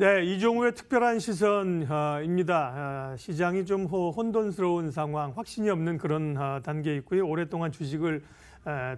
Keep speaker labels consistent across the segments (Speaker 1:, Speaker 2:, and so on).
Speaker 1: 네, 이종우의 특별한 시선입니다. 아, 시장이 좀 혼돈스러운 상황, 확신이 없는 그런 아, 단계에 있고요. 오랫동안 주식을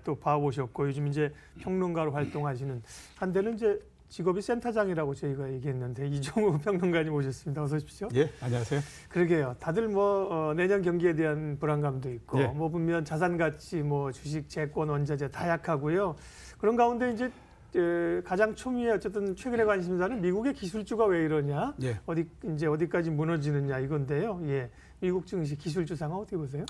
Speaker 1: 또 봐보셨고 요즘 이제 평론가로 활동하시는 한때는 이제 직업이 센터장이라고 저희가 얘기했는데 이종우 평론가님 오셨습니다. 어서 오십시오. 예, 안녕하세요. 그러게요. 다들 뭐 어, 내년 경기에 대한 불안감도 있고 예. 뭐 보면 자산 가치, 뭐 주식, 채권, 원자재 다 약하고요. 그런 가운데 이제 어, 가장 초미의 어쨌든 최근에 관심사는 미국의 기술주가 왜 이러냐, 예. 어디 이제 어디까지 무너지느냐 이건데요. 예, 미국 증시 기술주 상황 어떻게 보세요?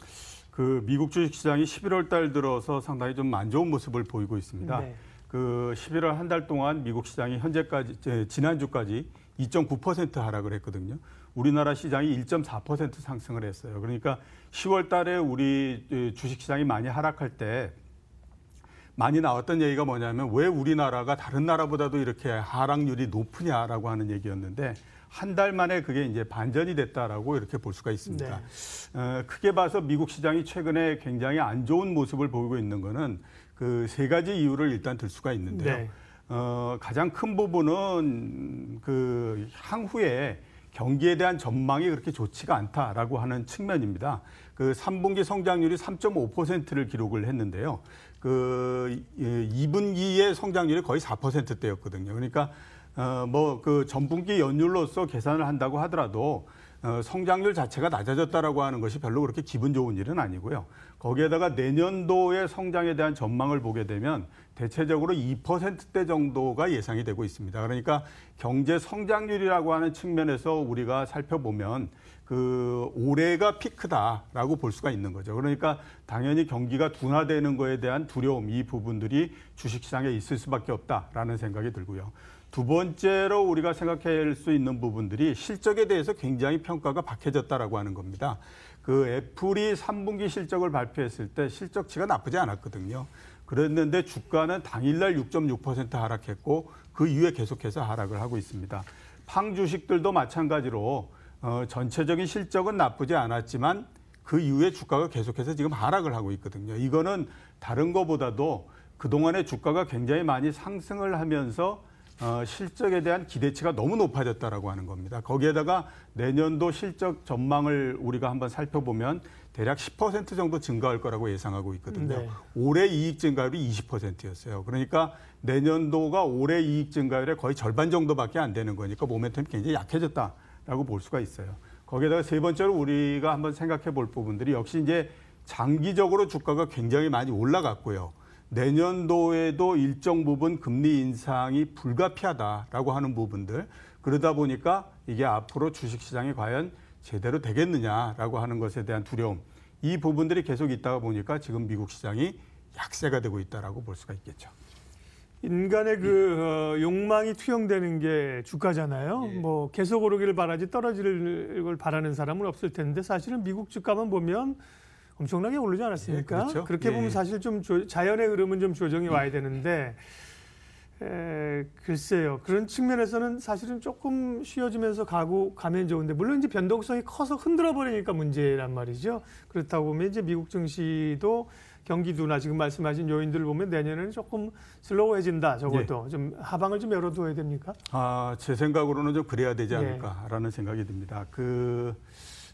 Speaker 2: 그 미국 주식시장이 11월 달 들어서 상당히 좀 안 좋은 모습을 보이고 있습니다. 네. 그 11월 한 달 동안 미국 시장이 현재까지 지난주까지 2.9% 하락을 했거든요. 우리나라 시장이 1.4% 상승을 했어요. 그러니까 10월 달에 우리 예, 주식 시장이 많이 하락할 때 많이 나왔던 얘기가 뭐냐면 왜 우리나라가 다른 나라보다도 이렇게 하락률이 높으냐라고 하는 얘기였는데 한 달 만에 그게 이제 반전이 됐다라고 이렇게 볼 수가 있습니다. 네. 어, 크게 봐서 미국 시장이 최근에 굉장히 안 좋은 모습을 보이고 있는 거는 그 세 가지 이유를 일단 들 수가 있는데요. 네. 어, 가장 큰 부분은 그 향후에 경기에 대한 전망이 그렇게 좋지가 않다라고 하는 측면입니다. 그 3분기 성장률이 3.5%를 기록을 했는데요. 그 2분기의 성장률이 거의 4%대였거든요. 그러니까 어뭐그 전분기 연율로서 계산을 한다고 하더라도 어 성장률 자체가 낮아졌다라고 하는 것이 별로 그렇게 기분 좋은 일은 아니고요. 거기에다가 내년도의 성장에 대한 전망을 보게 되면 대체적으로 2%대 정도가 예상이 되고 있습니다. 그러니까 경제 성장률이라고 하는 측면에서 우리가 살펴보면 그 올해가 피크다라고 볼 수가 있는 거죠. 그러니까 당연히 경기가 둔화되는 거에 대한 두려움 이 부분들이 주식시장에 있을 수밖에 없다라는 생각이 들고요. 두 번째로 우리가 생각할 수 있는 부분들이 실적에 대해서 굉장히 평가가 박해졌다라고 하는 겁니다. 그 애플이 3분기 실적을 발표했을 때 실적치가 나쁘지 않았거든요. 그랬는데 주가는 당일날 6.6% 하락했고 그 이후에 계속해서 하락을 하고 있습니다. 팡 주식들도 마찬가지로 어, 전체적인 실적은 나쁘지 않았지만 그 이후에 주가가 계속해서 지금 하락을 하고 있거든요. 이거는 다른 거보다도 그동안의 주가가 굉장히 많이 상승을 하면서 어, 실적에 대한 기대치가 너무 높아졌다라고 하는 겁니다. 거기에다가 내년도 실적 전망을 우리가 한번 살펴보면 대략 10% 정도 증가할 거라고 예상하고 있거든요. 네. 올해 이익 증가율이 20%였어요. 그러니까 내년도가 올해 이익 증가율의 거의 절반 정도밖에 안 되는 거니까 모멘텀이 굉장히 약해졌다. 라고 볼 수가 있어요. 거기에다가 세 번째로 우리가 한번 생각해 볼 부분들이 역시 이제 장기적으로 주가가 굉장히 많이 올라갔고요. 내년도에도 일정 부분 금리 인상이 불가피하다라고 하는 부분들. 그러다 보니까 이게 앞으로 주식시장이 과연 제대로 되겠느냐라고 하는 것에 대한 두려움. 이 부분들이 계속 있다 보니까 지금 미국 시장이 약세가 되고 있다라고 볼 수가 있겠죠.
Speaker 1: 인간의 그 어, 욕망이 투영되는 게 주가잖아요. 예. 뭐 계속 오르기를 바라지 떨어질 걸 바라는 사람은 없을 텐데 사실은 미국 주가만 보면 엄청나게 오르지 않았습니까? 예, 그렇죠. 그렇게 예. 보면 사실 좀 조, 자연의 흐름은 좀 조정이 예. 와야 되는데 에, 글쎄요. 그런 측면에서는 사실은 조금 쉬어지면서 가고 가면 좋은데 물론 이제 변동성이 커서 흔들어 버리니까 문제란 말이죠. 그렇다고 보면 이제 미국 증시도 경기도나 지금 말씀하신 요인들을 보면 내년에는 조금 슬로우해진다. 적어도 예. 좀 하방을 좀 열어둬야 됩니까?
Speaker 2: 아, 제 생각으로는 좀 그래야 되지 예. 않을까라는 예. 생각이 듭니다. 그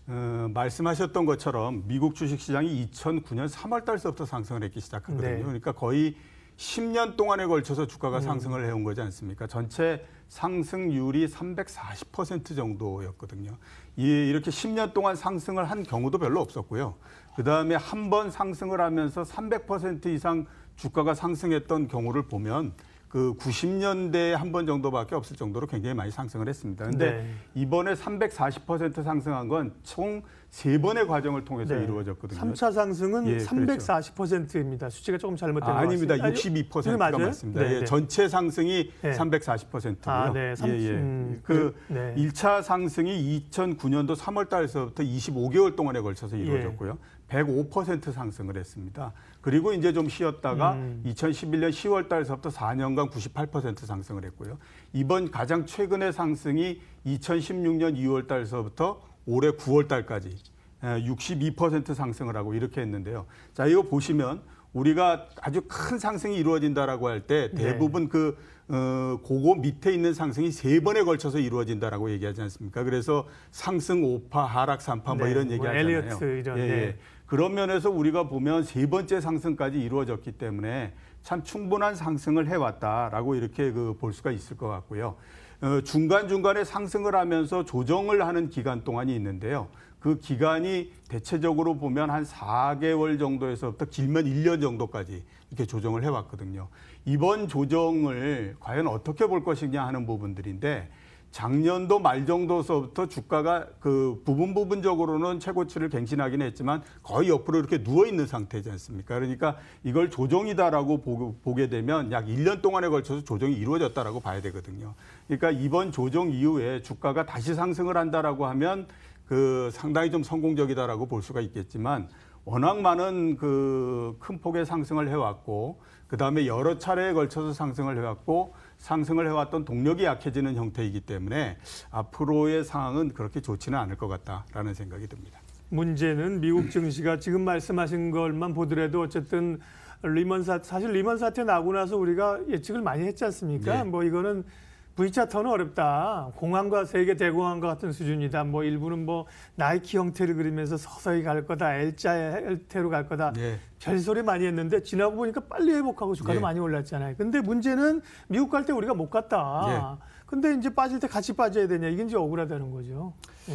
Speaker 2: 어, 말씀하셨던 것처럼 미국 주식시장이 2009년 3월달서부터 상승을 했기 시작하거든요. 네. 그러니까 거의 10년 동안에 걸쳐서 주가가 음. 상승을 해온 거지 않습니까? 전체 상승률이 340% 정도였거든요. 예, 이렇게 10년 동안 상승을 한 경우도 별로 없었고요. 그다음에 한 번 상승을 하면서 300% 이상 주가가 상승했던 경우를 보면 그 90년대에 한 번 정도밖에 없을 정도로 굉장히 많이 상승을 했습니다. 그런데 네. 이번에 340% 상승한 건 총 세번의 과정을 통해서 네. 이루어졌거든요. 3차
Speaker 1: 상승은 예,
Speaker 2: 340%입니다.
Speaker 1: 그렇죠. 수치가 조금 잘못된 아, 아닙니다. 62%가 아니, 맞습니다. 네, 예, 네. 전체
Speaker 2: 상승이 네. 340%고요. 아, 네. 3, 예, 예. 음, 그 네. 1차 상승이 2009년도 3월 달에서부터 25개월 동안에 걸쳐서 이루어졌고요. 105% 상승을 했습니다. 그리고 이제 좀 쉬었다가 음. 2011년 10월 달서부터 4년간 98% 상승을 했고요. 이번 가장 최근의 상승이 2016년 2월 달서부터 올해 9월 달까지 62% 상승을 하고 이렇게 했는데요. 자, 이거 보시면 우리가 아주 큰 상승이 이루어진다라고 할때 네. 대부분 네. 그 어, 그거 밑에 있는 상승이 세 번에 걸쳐서 이루어진다라고 얘기하지 않습니까? 그래서 상승 오파 하락 삼파뭐 네, 이런 뭐 얘기하잖아요. 뭐 엘리어트 이런. 예, 예. 네. 그런 면에서 우리가 보면 세 번째 상승까지 이루어졌기 때문에 참 충분한 상승을 해왔다라고 이렇게 그 볼 수가 있을 것 같고요. 어, 중간중간에 상승을 하면서 조정을 하는 기간 동안이 있는데요. 그 기간이 대체적으로 보면 한 4개월 정도에서부터 길면 1년 정도까지 이렇게 조정을 해왔거든요. 이번 조정을 과연 어떻게 볼 것이냐 하는 부분들인데 작년도 말 정도서부터 주가가 그 부분 부분적으로는 최고치를 갱신하긴 했지만 거의 옆으로 이렇게 누워 있는 상태지 않습니까? 그러니까 이걸 조정이다라고 보게 되면 약 1년 동안에 걸쳐서 조정이 이루어졌다라고 봐야 되거든요. 그러니까 이번 조정 이후에 주가가 다시 상승을 한다라고 하면 그 상당히 좀 성공적이다라고 볼 수가 있겠지만 워낙 많은 그 큰 폭의 상승을 해왔고 그 다음에 여러 차례에 걸쳐서 상승을 해왔고 상승을 해왔던 동력이 약해지는 형태이기 때문에 앞으로의 상황은 그렇게 좋지는 않을 것 같다라는 생각이 듭니다.
Speaker 1: 문제는 미국 증시가 지금 말씀하신 것만 보더라도 어쨌든 리먼 사 사실 리먼 사태 나고 나서 우리가 예측을 많이 했지 않습니까? 네. 뭐 이거는 v 차 터는 어렵다. 공항과 세계 대공항과 같은 수준이다. 뭐 일부는 뭐 나이키 형태를 그리면서 서서히 갈 거다. L자 형태로 갈 거다. 예. 별소리 많이 했는데 지나고 보니까 빨리 회복하고 주가도 예. 많이 올랐잖아요. 근데 문제는 미국 갈 때 우리가 못 갔다. 예. 근데 이제 빠질 때 같이 빠져야 되냐. 이게 이제 억울하다는 거죠. 예.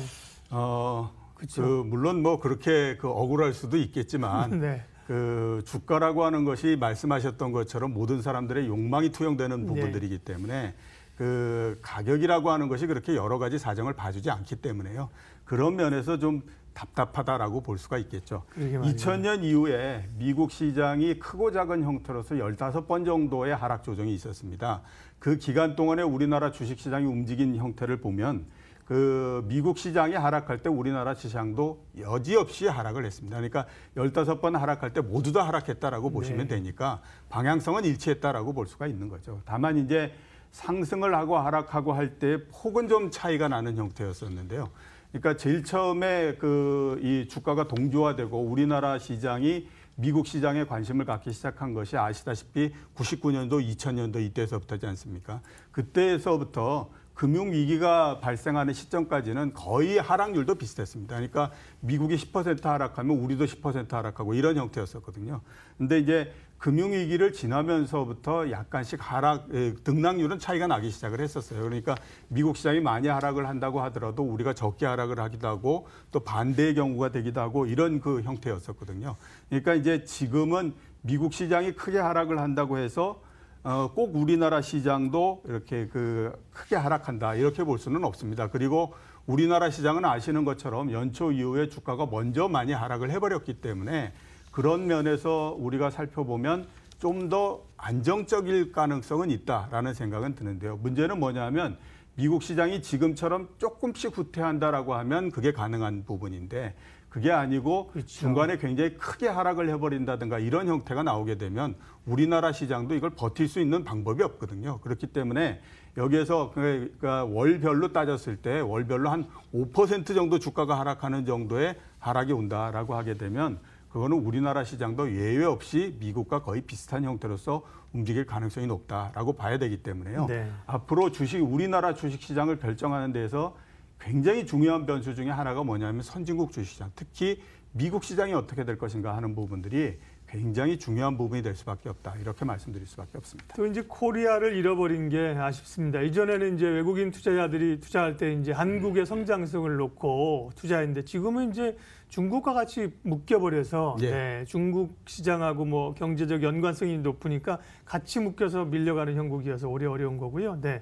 Speaker 2: 어, 그쵸? 그 물론 뭐 그렇게 그 억울할 수도 있겠지만 네. 그 주가라고 하는 것이 말씀하셨던 것처럼 모든 사람들의 욕망이 투영되는 부분들이기 때문에 그 가격이라고 하는 것이 그렇게 여러 가지 사정을 봐주지 않기 때문에요. 그런 면에서 좀 답답하다라고 볼 수가 있겠죠. 2000년 이후에 미국 시장이 크고 작은 형태로서 15번 정도의 하락 조정이 있었습니다. 그 기간 동안에 우리나라 주식 시장이 움직인 형태를 보면 그 미국 시장이 하락할 때 우리나라 시장도 여지없이 하락을 했습니다. 그러니까 열다섯 번 하락할 때 모두 다 하락했다라고 보시면 네. 되니까 방향성은 일치했다라고 볼 수가 있는 거죠. 다만 이제 상승을 하고 하락하고 할 때 폭은 좀 차이가 나는 형태였었는데요. 그러니까 제일 처음에 그 이 주가가 동조화되고 우리나라 시장이 미국 시장에 관심을 갖기 시작한 것이 아시다시피 99년도, 2000년도 이때서부터지 않습니까? 그때에서부터 금융 위기가 발생하는 시점까지는 거의 하락률도 비슷했습니다. 그러니까 미국이 10% 하락하면 우리도 10% 하락하고 이런 형태였었거든요. 근데 이제 금융위기를 지나면서부터 약간씩 하락, 등락률은 차이가 나기 시작을 했었어요. 그러니까 미국 시장이 많이 하락을 한다고 하더라도 우리가 적게 하락을 하기도 하고 또 반대의 경우가 되기도 하고 이런 그 형태였었거든요. 그러니까 이제 지금은 미국 시장이 크게 하락을 한다고 해서 어, 꼭 우리나라 시장도 이렇게 그 크게 하락한다 이렇게 볼 수는 없습니다. 그리고 우리나라 시장은 아시는 것처럼 연초 이후에 주가가 먼저 많이 하락을 해버렸기 때문에 그런 면에서 우리가 살펴보면 좀 더 안정적일 가능성은 있다라는 생각은 드는데요. 문제는 뭐냐면 미국 시장이 지금처럼 조금씩 후퇴한다라고 하면 그게 가능한 부분인데 그게 아니고 그렇죠. 중간에 굉장히 크게 하락을 해버린다든가 이런 형태가 나오게 되면 우리나라 시장도 이걸 버틸 수 있는 방법이 없거든요. 그렇기 때문에 여기에서 그, 그러니까 월별로 따졌을 때 월별로 한 5% 정도 주가가 하락하는 정도의 하락이 온다라고 하게 되면 그거는 우리나라 시장도 예외 없이 미국과 거의 비슷한 형태로서 움직일 가능성이 높다라고 봐야 되기 때문에요. 네. 앞으로 주식 우리나라 주식 시장을 결정하는 데에서 굉장히 중요한 변수 중에 하나가 뭐냐면 선진국 주식 시장, 특히 미국 시장이 어떻게 될 것인가 하는 부분들이 굉장히 중요한 부분이 될 수밖에 없다. 이렇게 말씀드릴 수밖에 없습니다.
Speaker 1: 또 이제 코리아를 잃어버린 게 아쉽습니다. 이전에는 이제 외국인 투자자들이 투자할 때 이제 한국의 네. 성장성을 놓고 투자했는데 지금은 이제 중국과 같이 묶여버려서 예. 네, 중국 시장하고 뭐 경제적 연관성이 높으니까 같이 묶여서 밀려가는 형국이어서 오래 어려운 거고요. 네.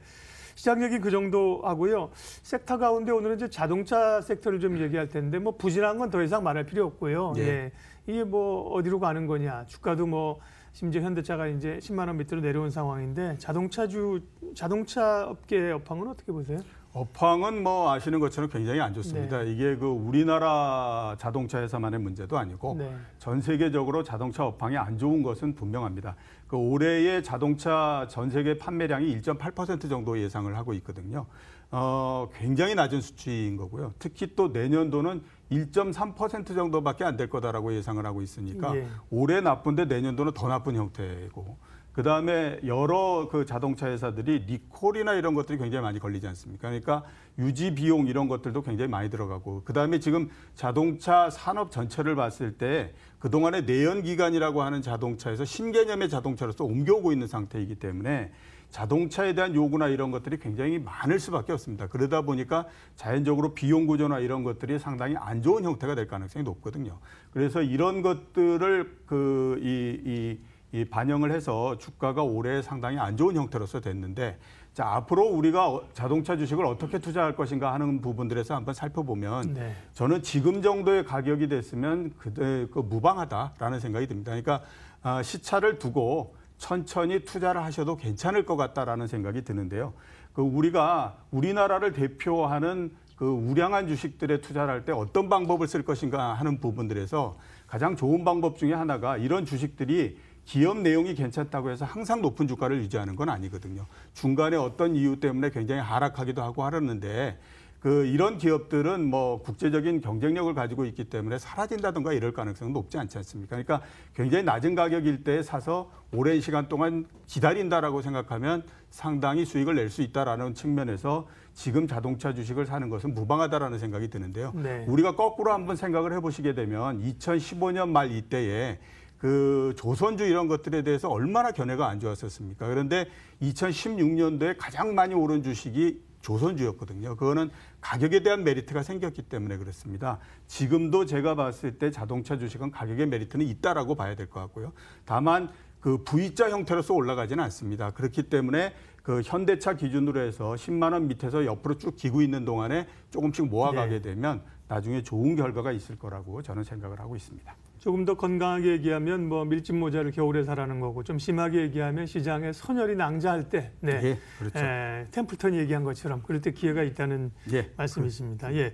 Speaker 1: 시장 얘기 그 정도 하고요. 섹터 가운데 오늘은 이제 자동차 섹터를 좀 얘기할 텐데 뭐 부진한 건 더 이상 말할 필요 없고요. 예. 예. 이게 뭐 어디로 가는 거냐. 주가도 뭐 심지어 현대차가 이제 10만 원 밑으로 내려온 상황인데 자동차주 자동차 업계 업황은 어떻게 보세요?
Speaker 2: 업황은 뭐 아시는 것처럼 굉장히 안 좋습니다. 네. 이게 그 우리나라 자동차 회사만의 문제도 아니고 네. 전 세계적으로 자동차 업황이 안 좋은 것은 분명합니다. 그 올해의 자동차 전 세계 판매량이 1.8% 정도 예상을 하고 있거든요. 어, 굉장히 낮은 수치인 거고요. 특히 또 내년도는 1.3% 정도밖에 안 될 거다라고 예상을 하고 있으니까 예. 올해 나쁜데 내년도는 더 나쁜 형태고 그다음에 여러 그 자동차 회사들이 리콜이나 이런 것들이 굉장히 많이 걸리지 않습니까? 그러니까 유지 비용 이런 것들도 굉장히 많이 들어가고 그다음에 지금 자동차 산업 전체를 봤을 때 그동안의 내연 기관이라고 하는 자동차에서 신개념의 자동차로서 옮겨오고 있는 상태이기 때문에 자동차에 대한 요구나 이런 것들이 굉장히 많을 수밖에 없습니다. 그러다 보니까 자연적으로 비용 구조나 이런 것들이 상당히 안 좋은 형태가 될 가능성이 높거든요. 그래서 이런 것들을 그이 이, 이 반영을 해서 주가가 올해 상당히 안 좋은 형태로서 됐는데 자, 앞으로 우리가 어, 자동차 주식을 어떻게 투자할 것인가 하는 부분들에서 한번 살펴보면 네. 저는 지금 정도의 가격이 됐으면 그, 그 무방하다라는 생각이 듭니다. 그러니까 아, 시차를 두고 천천히 투자를 하셔도 괜찮을 것 같다라는 생각이 드는데요. 그 우리가 우리나라를 대표하는 그 우량한 주식들에 투자를 할 때 어떤 방법을 쓸 것인가 하는 부분들에서 가장 좋은 방법 중에 하나가 이런 주식들이 기업 내용이 괜찮다고 해서 항상 높은 주가를 유지하는 건 아니거든요. 중간에 어떤 이유 때문에 굉장히 하락하기도 하고 하는데 그 이런 기업들은 뭐 국제적인 경쟁력을 가지고 있기 때문에 사라진다든가 이럴 가능성은 높지 않지 않습니까? 그러니까 굉장히 낮은 가격일 때 사서 오랜 시간 동안 기다린다라고 생각하면 상당히 수익을 낼 수 있다라는 측면에서 지금 자동차 주식을 사는 것은 무방하다라는 생각이 드는데요. 네. 우리가 거꾸로 한번 생각을 해보시게 되면 2015년 말 이때에 그 조선주 이런 것들에 대해서 얼마나 견해가 안 좋았었습니까? 그런데 2016년도에 가장 많이 오른 주식이 조선주였거든요. 그거는 가격에 대한 메리트가 생겼기 때문에 그렇습니다. 지금도 제가 봤을 때 자동차 주식은 가격의 메리트는 있다라고 봐야 될 것 같고요. 다만 그 V자 형태로서 올라가지는 않습니다. 그렇기 때문에 그 현대차 기준으로 해서 10만 원 밑에서 옆으로 쭉 기고 있는 동안에 조금씩 모아가게 네. 되면 나중에 좋은 결과가 있을 거라고 저는 생각을 하고 있습니다.
Speaker 1: 조금 더 건강하게 얘기하면 뭐 밀짚 모자를 겨울에 사라는 거고 좀 심하게 얘기하면 시장에 선열이 낭자할 때, 네, 예, 그렇죠. 에, 템플턴이 얘기한 것처럼 그럴 때 기회가 있다는 예, 말씀이십니다. 그... 예.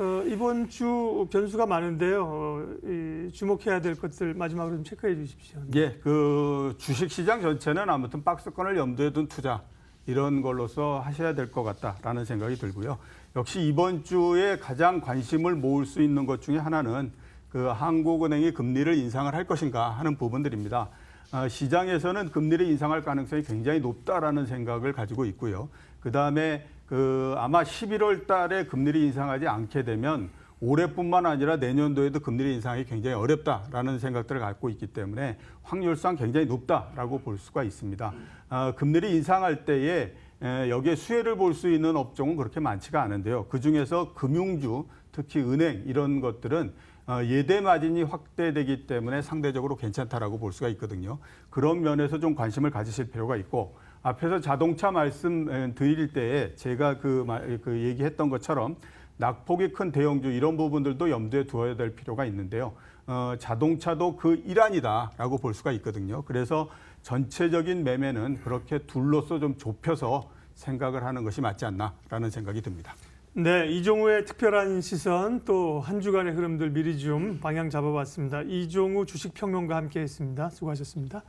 Speaker 1: 어, 이번 주 변수가 많은데요. 어, 이, 주목해야 될 것들 마지막으로 좀 체크해 주십시오.
Speaker 2: 예, 그 주식 시장 전체는 아무튼 박스권을 염두에 둔 투자 이런 걸로서 하셔야 될 것 같다라는 생각이 들고요. 역시 이번 주에 가장 관심을 모을 수 있는 것 중에 하나는 그 한국은행이 금리를 인상을 할 것인가 하는 부분들입니다. 어, 시장에서는 금리를 인상할 가능성이 굉장히 높다라는 생각을 가지고 있고요. 그다음에 그 아마 11월 달에 금리를 인상하지 않게 되면 올해뿐만 아니라 내년도에도 금리를 인상하기 굉장히 어렵다라는 생각들을 갖고 있기 때문에 확률상 굉장히 높다라고 볼 수가 있습니다. 어, 금리를 인상할 때에 여기에 수혜를 볼 수 있는 업종은 그렇게 많지가 않은데요. 그중에서 금융주, 특히 은행 이런 것들은 어, 예대 마진이 확대되기 때문에 상대적으로 괜찮다라고 볼 수가 있거든요. 그런 면에서 좀 관심을 가지실 필요가 있고 앞에서 자동차 말씀 드릴 때에 제가 그, 그 얘기했던 것처럼 낙폭이 큰 대형주 이런 부분들도 염두에 두어야 될 필요가 있는데요. 어, 자동차도 그 일환이다라고 볼 수가 있거든요. 그래서 전체적인 매매는 그렇게 둘로서 좀 좁혀서 생각을 하는 것이 맞지 않나라는 생각이 듭니다.
Speaker 1: 네, 이종우의 특별한 시선 또 한 주간의 흐름들 미리 좀 방향 잡아봤습니다. 이종우 주식평론가 함께했습니다. 수고하셨습니다.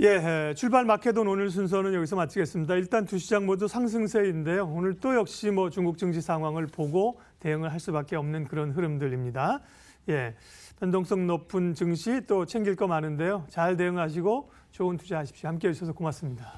Speaker 1: 예, 출발 마켓온 오늘 순서는 여기서 마치겠습니다. 일단 두 시장 모두 상승세인데요. 오늘 또 역시 뭐 중국 증시 상황을 보고 대응을 할 수밖에 없는 그런 흐름들입니다. 예, 변동성 높은 증시 또 챙길 거 많은데요. 잘 대응하시고 좋은 투자하십시오. 함께해 주셔서 고맙습니다.